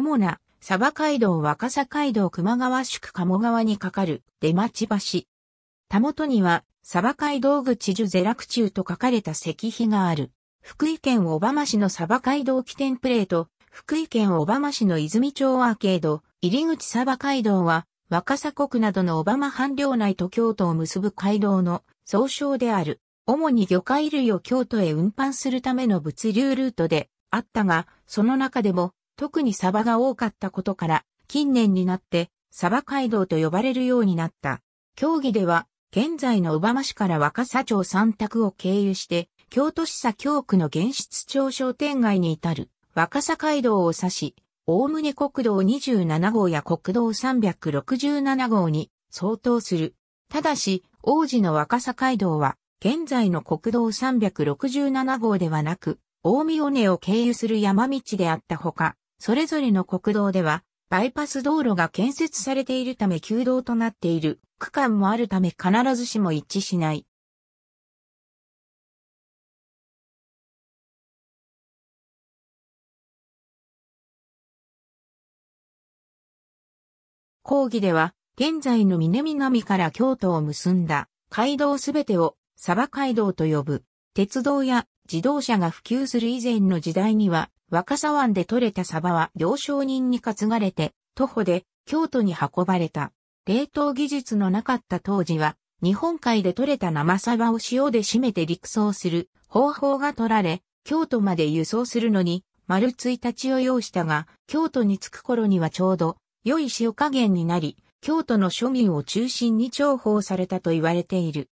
主な、サバ街道若狭街道熊川宿鴨川にかかる出町橋。たもとには、サバ街道口樹ゼラク中と書かれた石碑がある。福井県小浜市のサバ街道起点プレート、福井県小浜市の泉町アーケード、入口サバ街道は、若狭国などの小浜半領内と京都を結ぶ街道の総称である。主に魚介類を京都へ運搬するための物流ルートであったが、その中でも特にサバが多かったことから、近年になって、サバ街道と呼ばれるようになった。競技では、現在の小馬市から若狭町三択を経由して、京都市左京区の現室町商店街に至る若狭街道を指し、おおむね国道27号や国道367号に相当する。ただし、王子の若狭街道は、現在の国道367号ではなく、大見尾根を経由する山道であったほか、それぞれの国道では、バイパス道路が建設されているため旧道となっている区間もあるため必ずしも一致しない。講義では、現在の南南から京都を結んだ街道すべてを、サバ街道と呼ぶ、鉄道や自動車が普及する以前の時代には、若狭湾で採れたサバは行商人に担がれて、徒歩で京都に運ばれた。冷凍技術のなかった当時は、日本海で採れた生サバを塩で締めて陸送する方法が取られ、京都まで輸送するのに、丸一日を要したが、京都に着く頃にはちょうど、良い塩加減になり、京都の庶民を中心に重宝されたと言われている。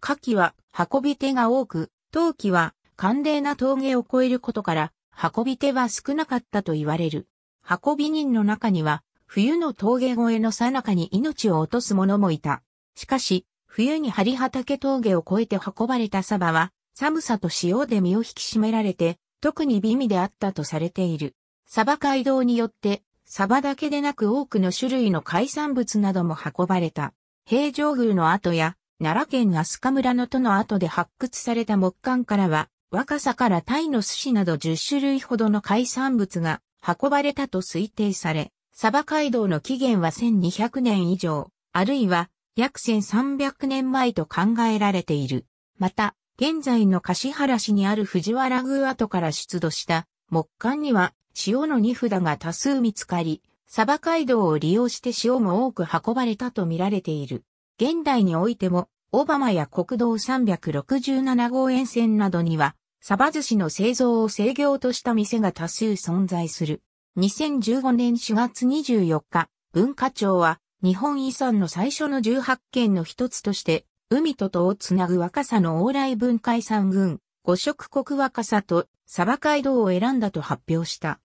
夏季は運び手が多く、冬季は寒冷な峠を越えることから、運び手は少なかったと言われる。運び人の中には、冬の峠越えの最中に命を落とす者もいた。しかし、冬に張畑峠を越えて運ばれたサバは、寒さと潮で身を引き締められて、特に美味であったとされている。サバ街道によって、サバだけでなく多くの種類の海産物なども運ばれた。平城宮の跡や、奈良県飛鳥村の都の跡で発掘された木管からは、若さからタイの寿司など10種類ほどの海産物が運ばれたと推定され、サバ街道の起源は1200年以上、あるいは約1300年前と考えられている。また、現在の橿原市にある藤原宮跡から出土した木簡には塩の荷札が多数見つかり、サバ街道を利用して塩も多く運ばれたと見られている。現代においても、オバマや国道367号沿線などにはサバ寿司の製造を制御とした店が多数存在する。2015年4月24日、文化庁は日本遺産の最初の18件の一つとして、海と島をつなぐ若さの往来文化遺産群、五色国若さとサバ街道を選んだと発表した。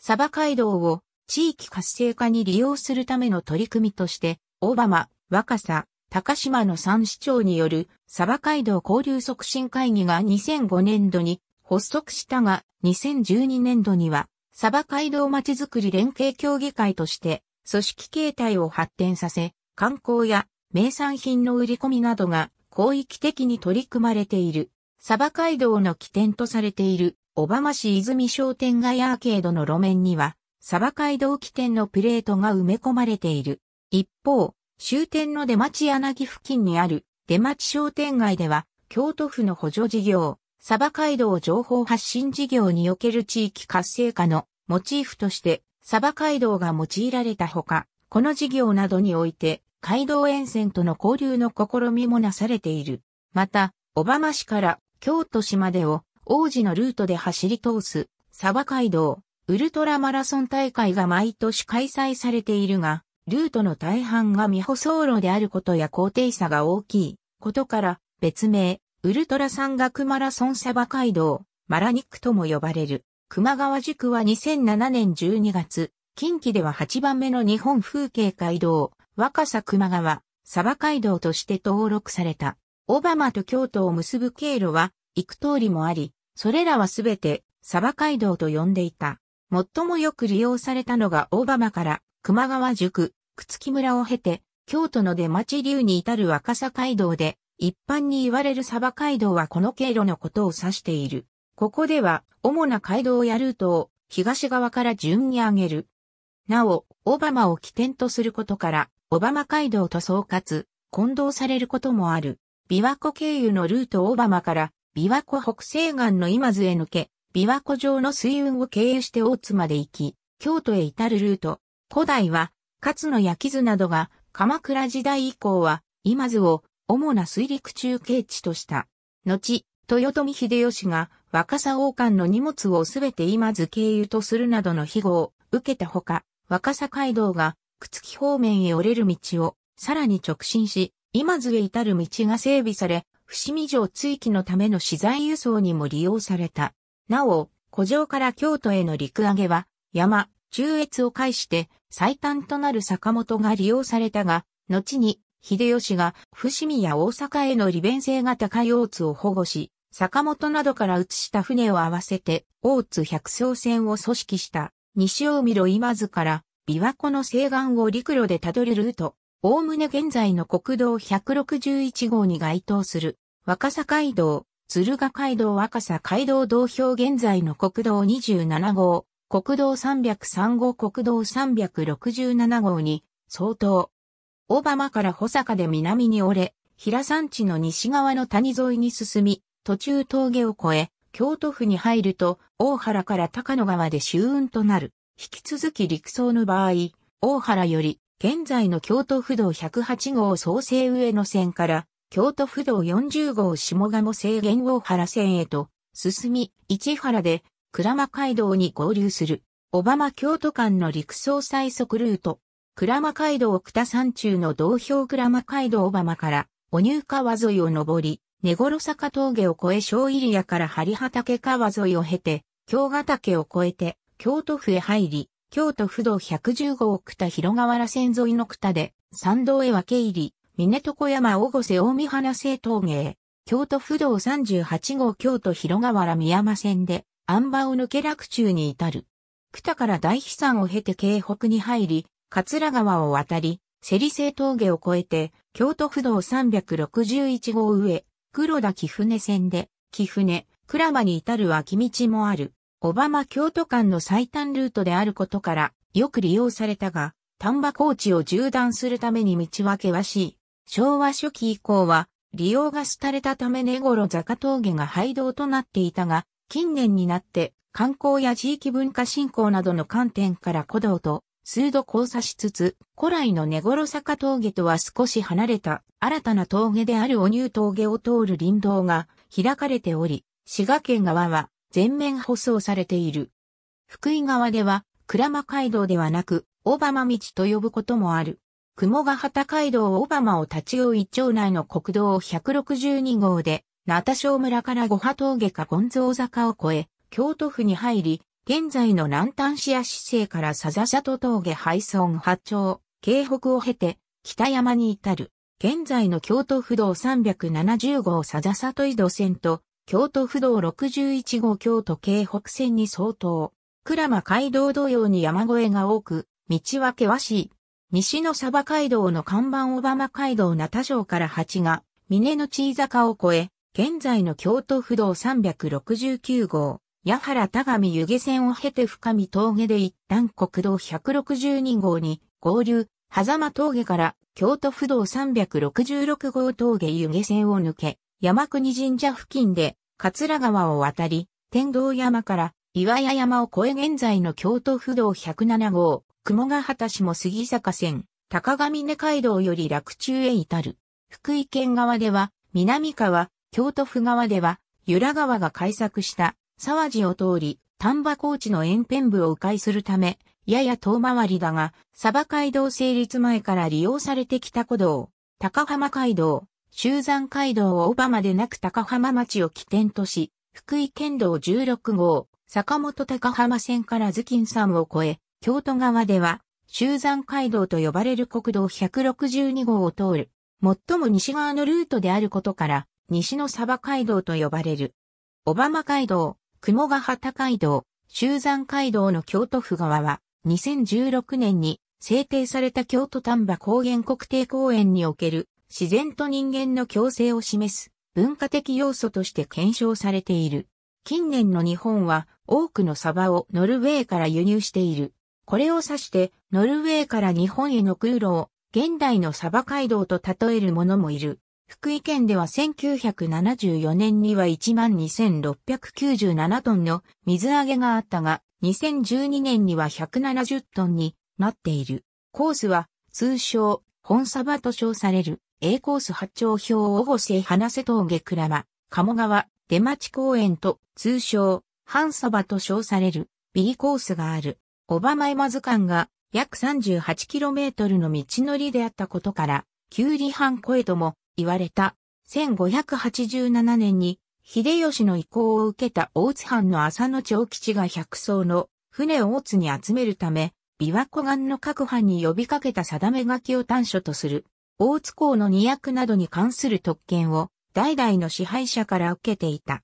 サバ街道を地域活性化に利用するための取り組みとして、オバマ、若さ、高島の三市長による、サバ街道交流促進会議が2005年度に発足したが、2012年度には、サバ街道まちづくり連携協議会として、組織形態を発展させ、観光や名産品の売り込みなどが広域的に取り組まれている。サバ街道の起点とされている、小浜市泉商店街アーケードの路面には、サバ街道起点のプレートが埋め込まれている。一方、終点の出町柳付近にある出町商店街では、京都府の補助事業、サバ街道情報発信事業における地域活性化のモチーフとして、サバ街道が用いられたほか、この事業などにおいて、街道沿線との交流の試みもなされている。また、小浜市から京都市までを王子のルートで走り通す、サバ街道、ウルトラマラソン大会が毎年開催されているが、ルートの大半が未舗装路であることや高低差が大きいことから、別名、ウルトラ山岳マラソンサバ街道、マラニックとも呼ばれる。熊川塾は2007年12月、近畿では8番目の日本風景街道、若狭熊川、サバ街道として登録された。オバマと京都を結ぶ経路は、幾通りもあり、それらはすべて、サバ街道と呼んでいた。最もよく利用されたのがオバマから熊川塾、朽木村を経て、京都の出町流に至る若狭街道で、一般に言われる鯖街道はこの経路のことを指している。ここでは、主な街道やルートを東側から順に上げる。なお、オバマを起点とすることから、オバマ街道と総括、混同されることもある。琵琶湖経由のルートオバマから、琵琶湖北西岸の今津へ抜け、琵琶湖上の水運を経由して大津まで行き、京都へ至るルート、古代は、勝野焼津などが鎌倉時代以降は、今津を主な水陸中継地とした。後、豊臣秀吉が若狭王冠の荷物をすべて今津経由とするなどの庇護を受けたほか、若狭街道が朽木方面へ折れる道をさらに直進し、今津へ至る道が整備され、伏見城追記のための資材輸送にも利用された。なお、古城から京都への陸揚げは、山、中越を介して最短となる坂本が利用されたが、後に秀吉が伏見や大阪への利便性が高い大津を保護し、坂本などから移した船を合わせて大津百艘船を組織した西大見路今津から琵琶湖の西岸を陸路でたどるルート、おおむね現在の国道161号に該当する若狭街道、鶴ヶ街道若狭街道同標現在の国道27号、国道303号国道367号に相当。小浜から穂坂で南に折れ、平山地の西側の谷沿いに進み、途中峠を越え、京都府に入ると、大原から高野川で終運となる。引き続き陸送の場合、大原より、現在の京都府道108号創生上野線から、京都府道40号下鴨制限大原線へと、進み、市原で倉間街道に合流する、小浜京都間の陸送最速ルート、倉間街道北山中の道標倉間街道小浜から、お乳川沿いを登り、根頃坂峠を越え小入谷から張畑川沿いを経て、京ヶ岳を越えて、京都府へ入り、京都府道115号北広河原線沿いの北で、山道へ分け入り、峰床山大瀬大見花生峠へ、京都府道38号京都広河原宮間線で、安場を抜け落中に至る。北から大飛山を経て京北に入り、桂川を渡り、セリセ峠を越えて、京都府道361号上、黒田木船線で、木船、倉間に至る脇道もある。小浜京都間の最短ルートであることから、よく利用されたが、丹波高地を縦断するために道は険しい。昭和初期以降は、利用が廃れたため根頃坂峠が廃道となっていたが、近年になって観光や地域文化振興などの観点から古道と数度交差しつつ、古来の根頃坂峠とは少し離れた新たな峠であるお乳峠を通る林道が開かれており、滋賀県側は全面舗装されている。福井側では、鞍馬街道ではなく、小浜道と呼ぶこともある。雲ヶ旗街道小浜を立ち追う一町内の国道162号で、ナタ小村から五波峠かゴンゾー坂を越え、京都府に入り、現在の南端市や市政からさざ里峠廃村八丁、京北を経て、北山に至る。現在の京都府道370号さざ里井戸線と、京都府道61号京都京北線に相当。倉間街道同様に山越えが多く、道は険しい。西の鯖街道の看板小浜街道名田城から八が、峰の地坂を越え、現在の京都府道369号、矢原田上湯気線を経て深見峠で一旦国道162号に合流、狭間峠から京都府道366号峠湯気線を抜け、山国神社付近で桂川を渡り、天道山から岩屋山を越え現在の京都府道107号、雲ヶ畑市も杉坂線、高上根街道より落中へ至る。福井県側では、南川、京都府側では、由良川が開削した沢地を通り、丹波高地の沿辺部を迂回するため、やや遠回りだが、鯖街道成立前から利用されてきた古道、高浜街道、修山街道を小浜でなく高浜町を起点とし、福井県道16号、坂本高浜線から頭巾山を越え、京都側では、修山街道と呼ばれる国道162号を通る、最も西側のルートであることから、西のサバ街道と呼ばれる。オバマ街道、雲ヶ畑街道、修山街道の京都府側は、2016年に制定された京都丹波高原国定公園における自然と人間の共生を示す文化的要素として検証されている。近年の日本は多くのサバをノルウェーから輸入している。これを指してノルウェーから日本への空路を現代のサバ街道と例えるものもいる。福井県では1974年には12,697トンの水揚げがあったが、2012年には170トンになっている。コースは通称本サバと称される A コース八丁表を越せ花瀬峠倉間、鴨川、出町公園と通称半サバと称される B コースがある。小浜山図間が約 38km の道のりであったことから、九里半小江とも言われた。1587年に、秀吉の意向を受けた大津藩の浅野長吉が百艘の船を大津に集めるため、琵琶湖岸の各藩に呼びかけた定め書きを端緒とする。大津港の二役などに関する特権を代々の支配者から受けていた。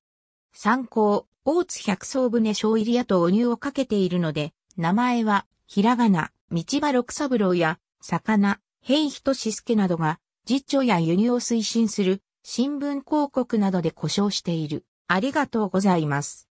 参考、大津百艘船小入屋とお乳をかけているので、名前は、ひらがな、道場六三郎や、魚、平仁四助などが実著や輸入を推進する新聞広告などで故障している。ありがとうございます。